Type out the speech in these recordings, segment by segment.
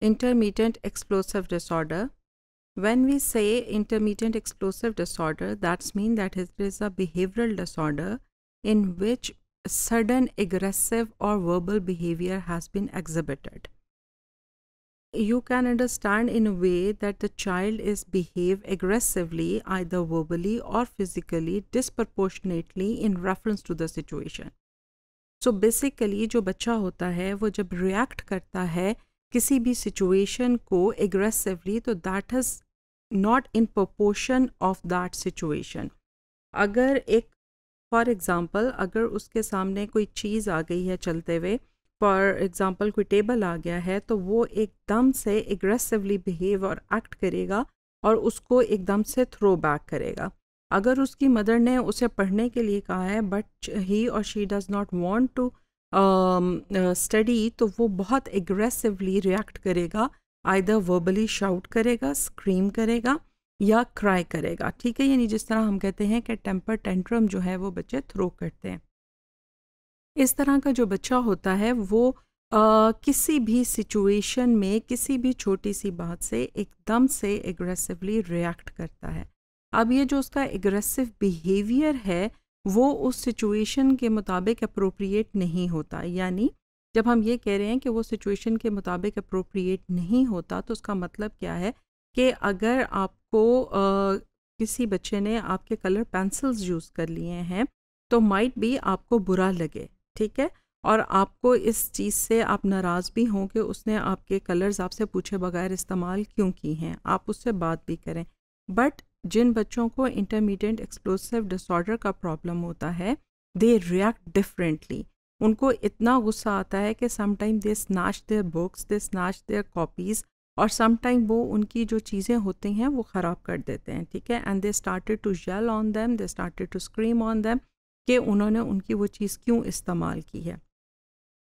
intermittent explosive disorder. When we say intermittent explosive disorder, that's mean that it is a behavioral disorder in which sudden aggressive or verbal behavior has been exhibited. You can understand in a way that the child is behave aggressively either verbally or physically disproportionately in reference to the situation. so basically, जो बच्चा होता है वो जब react करता है किसी भी सिचुएशन को एग्रेसिवली तो that is not in proportion of that situation अगर एक फॉर एग्ज़ाम्पल अगर उसके सामने कोई चीज़ आ गई है चलते हुए फॉर एग्ज़ाम्पल कोई टेबल आ गया है तो वो एकदम से एग्रेसिवली बिहेव और एक्ट करेगा और उसको एकदम से थ्रो बैक करेगा अगर उसकी मदर ने उसे पढ़ने के लिए कहा है बट ही और she does not want to study um, uh, तो वो बहुत एग्रेसिवली रिएक्ट करेगा आइदर वर्बली शाउट करेगा स्क्रीम करेगा या क्राई करेगा ठीक है यानी जिस तरह हम कहते हैं कि टेम्पर टेंट्रम जो है वो बच्चे थ्रो करते हैं इस तरह का जो बच्चा होता है वो आ, uh, किसी भी सिचुएशन में किसी भी छोटी सी बात से एकदम से एग्रेसिवली रिएक्ट करता है अब ये जो उसका एग्रेसिव बिहेवियर है वो उस सिचुएशन के मुताबिक अप्रोप्रिएट नहीं होता यानी जब हम ये कह रहे हैं कि वो सिचुएशन के मुताबिक अप्रोप्रिएट नहीं होता तो उसका मतलब क्या है कि अगर आपको आ, किसी बच्चे ने आपके कलर पेंसिल्स यूज़ कर लिए हैं तो माइट भी आपको बुरा लगे ठीक है और आपको इस चीज़ से आप नाराज़ भी हों कि उसने आपके कलर्स आपसे पूछे बगैर इस्तेमाल क्यों की हैं आप उससे बात भी करें बट जिन बच्चों को इंटरमीडिएट एक्सप्लोसिव डिसऑर्डर का प्रॉब्लम होता है दे रिएक्ट डिफरेंटली उनको इतना गुस्सा आता है कि sometime they snatch their books they snatch their copies और समटाइम वो उनकी जो चीज़ें होती हैं वो ख़राब कर देते हैं ठीक है and they started to yell on them they started to scream on them कि उन्होंने उनकी वो चीज़ क्यों इस्तेमाल की है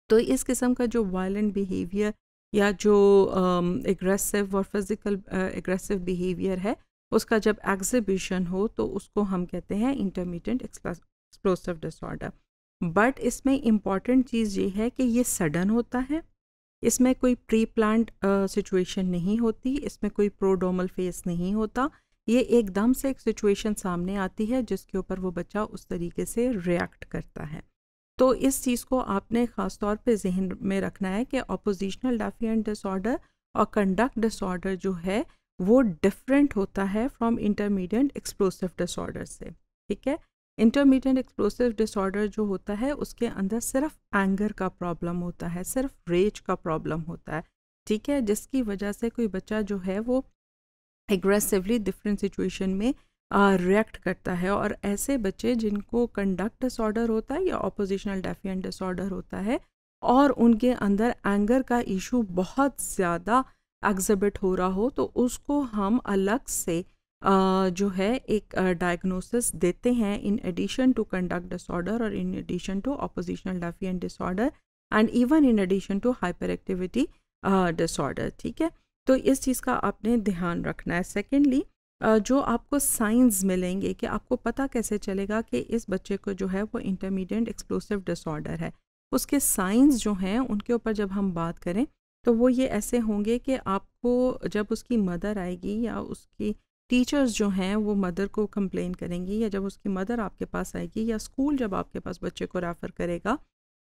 तो इस किस्म का जो वायलेंट बिहेवियर या जो एग्रेसिव और फिज़िकल एग्रेसिव बिहेवियर है उसका जब एग्जिबिशन हो तो उसको हम कहते हैं इंटरमीडियंट एक्सप्लोसिव डिसऑर्डर बट इसमें इम्पॉर्टेंट चीज़ ये है कि ये सडन होता है इसमें कोई प्री प्लान सिचुएशन नहीं होती इसमें कोई प्रोडोमल फेस नहीं होता ये एकदम से एक सिचुएशन सामने आती है जिसके ऊपर वो बच्चा उस तरीके से रिएक्ट करता है तो इस चीज़ को आपने ख़ास तौर पे जहन में रखना है कि ऑपोजिशनल डेफिएंट डिसऑर्डर और कंडक्ट डिसऑर्डर जो है वो डिफरेंट होता है फ्रॉम इंटरमीडिएट एक्सप्लोसिव डिसऑर्डर से ठीक है इंटरमीडिएट एक्सप्लोसिव डिसऑर्डर जो होता है उसके अंदर सिर्फ एंगर का प्रॉब्लम होता है सिर्फ रेज का प्रॉब्लम होता है ठीक है जिसकी वजह से कोई बच्चा जो है वो एग्रेसिवली डिफरेंट सिचुएशन में रिएक्ट करता है और ऐसे बच्चे जिनको कंडक्ट डिसऑर्डर होता है या ऑपोजिशनल डेफियन डिसऑर्डर होता है और उनके अंदर एंगर का इशू बहुत ज़्यादा एग्जिबिट हो रहा हो तो उसको हम अलग से जो है एक डायग्नोसिस देते हैं in addition to conduct disorder और in addition to oppositional defiant disorder and even in addition to hyperactivity disorder ठीक है तो इस चीज़ का आपने ध्यान रखना है सेकेंडली जो आपको साइंस मिलेंगे कि आपको पता कैसे चलेगा कि इस बच्चे को जो है वो इंटरमीडिएट एक्सप्लोसिव डिसऑर्डर है उसके साइंस जो हैं उनके ऊपर जब हम बात करें तो वो ये ऐसे होंगे कि आपको जब उसकी मदर आएगी या उसकी टीचर्स जो हैं वो मदर को कंप्लेन करेंगी या जब उसकी मदर आपके पास आएगी या स्कूल जब आपके पास बच्चे को रेफ़र करेगा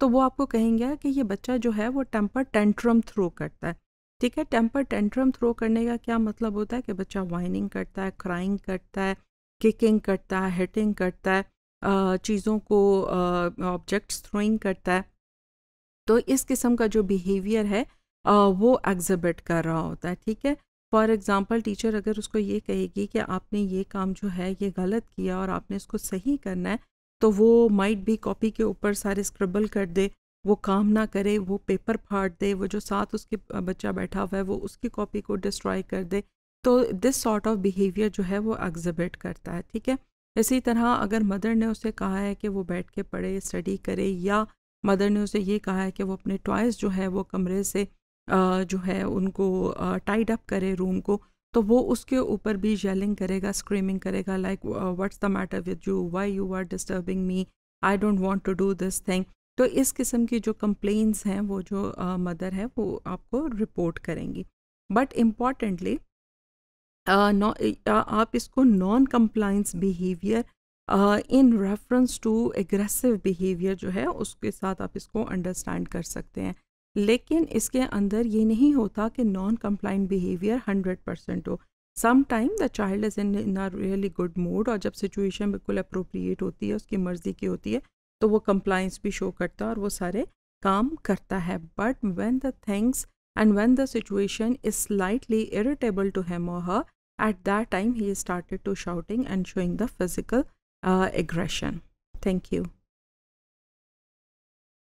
तो वो आपको कहेंगे कि ये बच्चा जो है वो टेम्पर टेंट्रम थ्रो करता है ठीक है टेम्पर टेंट्रम थ्रो करने का क्या मतलब होता है कि बच्चा वाइनिंग करता है क्राइंग करता है किकिंग करता है हिटिंग करता है चीज़ों को ऑब्जेक्ट्स थ्रोइंग करता है तो इस किस्म का जो बिहेवियर है वो एग्जिबिट कर रहा होता है ठीक है फॉर एग्ज़ाम्पल टीचर अगर उसको ये कहेगी कि आपने ये काम जो है ये गलत किया और आपने इसको सही करना है तो वो माइट भी कॉपी के ऊपर सारे स्क्रबल कर दे वो काम ना करे वो पेपर फाड़ दे वो जो साथ उसके बच्चा बैठा हुआ है वो उसकी कॉपी को डिस्ट्रॉय कर दे तो दिस सॉर्ट ऑफ बिहेवियर जो है वो एग्जिबिट करता है ठीक है इसी तरह अगर मदर ने उसे कहा है कि वो बैठ के पढ़े स्टडी करे या मदर ने उसे ये कहा है कि वो अपने टॉयज़ जो है वो कमरे से जो है उनको टाइड अप करे रूम को तो वो उसके ऊपर भी जेलिंग करेगा स्क्रीमिंग करेगा like what's the matter with you why you are disturbing me I don't want to do this thing तो इस किस्म की जो कंप्लेंट्स हैं वो जो मदर है वो आपको रिपोर्ट करेंगी बट इम्पॉर्टेंटली आप इसको non compliance behaviour in reference to aggressive behaviour जो है उसके साथ आप इसको अंडरस्टैंड कर सकते हैं लेकिन इसके अंदर ये नहीं होता कि non compliant behaviour hundred percent हो sometime the child is in ना रियली गुड मूड और जब सिचुएशन बिल्कुल अप्रोप्रिएट होती है उसकी मर्ज़ी की होती है तो वो कंप्लाइंस भी शो करता है और वो सारे काम करता है but when the things and when the situation is slightly irritable to him और at that time he started to shouting and showing the physical aggression thank you